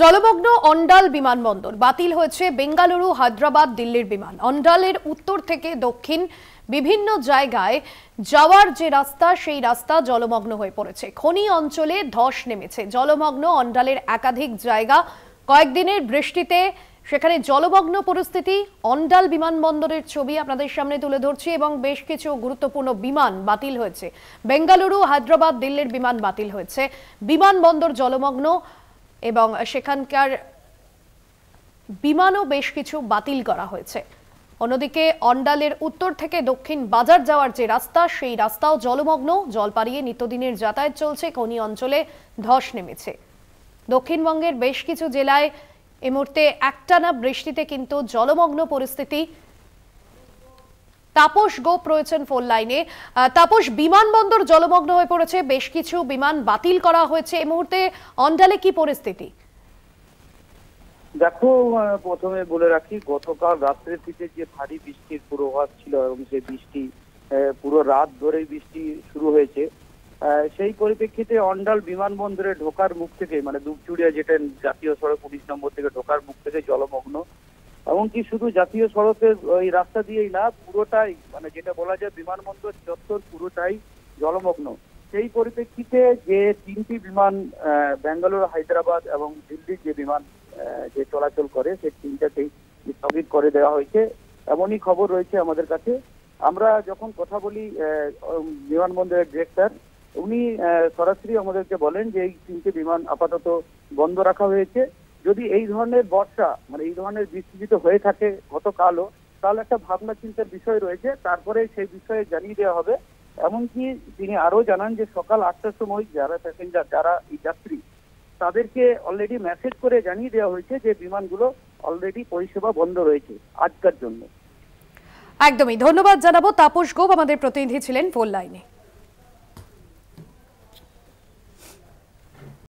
জলমগ্ন অন্ডাল বিমানবন্দর বাতিল হয়েছে বেঙ্গালুরু হায়দ্রাবাদ দিল্লির বিমান অন্ডালের উত্তর থেকে দক্ষিণ বিভিন্ন জায়গায় যাওয়ার যে রাস্তা সেই রাস্তা জলমগ্ন হয়ে পড়েছে খনি অঞ্চলে ধস নেমেছে জলমগ্ন অন্ডালের একাধিক জায়গা কয়েকদিনের বৃষ্টিতে সেখানে জলমগ্ন পরিস্থিতি অন্ডাল বিমানবন্দরের ছবি আপনাদের সামনে তুলে ধরছি এবং বেশ কিছু গুরুত্বপূর্ণ বিমান বাতিল হয়েছে বেঙ্গালুরু হায়দ্রাবাদ দিল্লির বিমান বাতিল হয়েছে বিমানবন্দর জলমগ্ন এবং সেখানকার বিমানও বেশ কিছু বাতিল করা হয়েছে অন্যদিকে অন্ডালের উত্তর থেকে দক্ষিণ বাজার যাওয়ার যে রাস্তা সেই রাস্তাও জলমগ্ন জল পাড়িয়ে নিত্যদিনের যাতায়াত চলছে কোনি অঞ্চলে ধস নেমেছে দক্ষিণবঙ্গের বেশ কিছু জেলায় এ মুহূর্তে একটানা বৃষ্টিতে কিন্তু জলমগ্ন পরিস্থিতি তাপস গোপ রয়েছেন ফোন লাইনে তাপস বিমানবন্দর জলমগ্ন হয়ে পড়েছে বেশ কিছু বিমান বাতিল করা হয়েছে এই মুহূর্তে অন্ডালে কি পরিস্থিতি দেখো প্রথমে বলে রাখি গতকাল রাত্রের থেকে যে ভারী বৃষ্টির পূর্বাভাস ছিল এবং সেই বৃষ্টি পুরো রাত ধরে বৃষ্টি শুরু হয়েছে সেই পরিপ্রেক্ষিতে অন্ডাল বিমানবন্দরে ঢোকার মুখ থেকে মানে দুপচুড়িয়া যেটা জাতীয় সড়ক উনিশ নম্বর থেকে ঢোকার মুখ থেকে জলমগ্ন এমনকি শুধু জাতীয় সড়কের ওই রাস্তা দিয়েই না পুরোটাই মানে যেটা বলা যায় বিমানবন্দর চত্বর পুরোটাই জলমগ্ন সেই পরিপ্রেক্ষিতে যে তিনটি বিমান ব্যাঙ্গালোর হায়দ্রাবাদ এবং দিল্লির যে বিমান যে চলাচল করে সেই তিনটাকেই স্থগিত করে দেওয়া হয়েছে এমনই খবর রয়েছে আমাদের কাছে আমরা যখন কথা বলি বিমানবন্দরের ডিরেক্টর উনি সরাসরি আমাদেরকে বলেন যে এই তিনটি বিমান আপাতত বন্ধ রাখা হয়েছে যদি এই ধরনের বর্ষা মানে এই ধরনের বৃষ্টিজিত হয়ে থাকে গতকালও তাহলে একটা ভাবনা চিন্তার বিষয় রয়েছে তারপরে সেই বিষয়ে জানিয়ে দেওয়া হবে এমনকি তিনি আরো জানান যে সকাল আটটার সময় যারা প্যাসেঞ্জার যারা এই যাত্রী তাদেরকে অলরেডি মেসেজ করে জানিয়ে দেওয়া হয়েছে যে বিমানগুলো অলরেডি পরিষেবা বন্ধ রয়েছে আজকার জন্য একদমই ধন্যবাদ জানাবো তাপস গোপ আমাদের প্রতিনিধি ছিলেন ফোন লাইনে